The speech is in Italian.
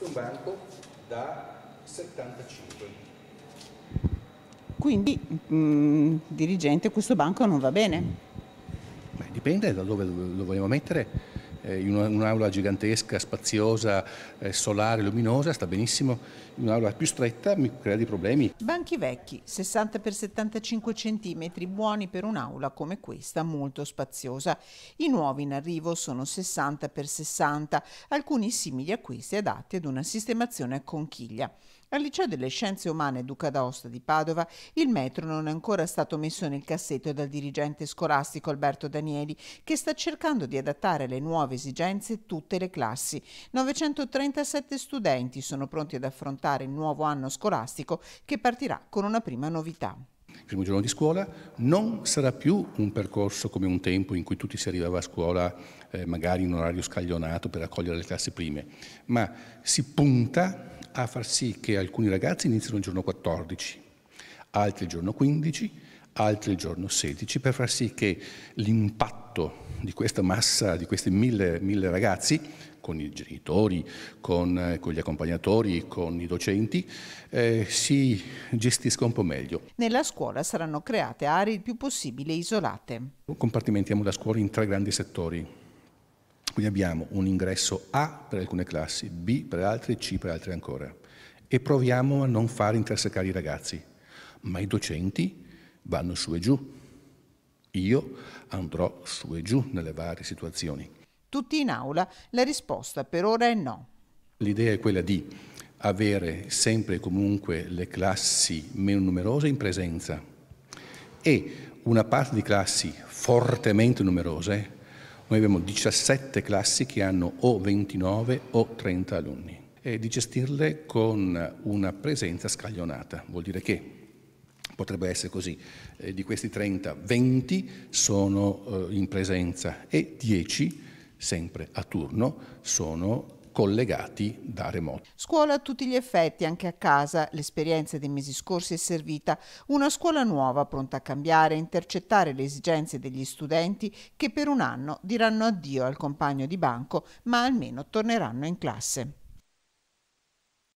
su un banco da 75. Quindi, mh, mm, dirigente, questo banco non va bene? Beh, dipende da dove lo vogliamo mettere eh, in un'aula gigantesca, spaziosa, eh, solare, luminosa, sta benissimo, in un'aula più stretta mi crea dei problemi. Banchi vecchi, 60 x 75 cm, buoni per un'aula come questa, molto spaziosa. I nuovi in arrivo sono 60 x 60, alcuni simili a questi adatti ad una sistemazione a conchiglia. Al liceo delle scienze umane Duca d'Aosta di Padova il metro non è ancora stato messo nel cassetto dal dirigente scolastico Alberto Danieli che sta cercando di adattare alle nuove esigenze tutte le classi. 937 studenti sono pronti ad affrontare il nuovo anno scolastico che partirà con una prima novità. Il primo giorno di scuola non sarà più un percorso come un tempo in cui tutti si arrivava a scuola eh, magari in un orario scaglionato per accogliere le classi prime, ma si punta a far sì che alcuni ragazzi iniziano il giorno 14, altri il giorno 15, altri il giorno 16, per far sì che l'impatto di questa massa, di questi mille, mille ragazzi, con i genitori, con, eh, con, gli accompagnatori, con i docenti, eh, si gestisca un po' meglio. Nella scuola saranno create aree il più possibile isolate. Compartimentiamo la scuola in tre grandi settori quindi abbiamo un ingresso A per alcune classi, B per altre, C per altre ancora. E proviamo a non far intersecare i ragazzi, ma i docenti vanno su e giù. Io andrò su e giù nelle varie situazioni. Tutti in aula la risposta per ora è no. L'idea è quella di avere sempre e comunque le classi meno numerose in presenza e una parte di classi fortemente numerose noi abbiamo 17 classi che hanno o 29 o 30 alunni e di gestirle con una presenza scaglionata. Vuol dire che potrebbe essere così, eh, di questi 30, 20 sono eh, in presenza e 10, sempre a turno, sono collegati da remoto. Scuola a tutti gli effetti, anche a casa, l'esperienza dei mesi scorsi è servita, una scuola nuova pronta a cambiare e intercettare le esigenze degli studenti che per un anno diranno addio al compagno di banco, ma almeno torneranno in classe.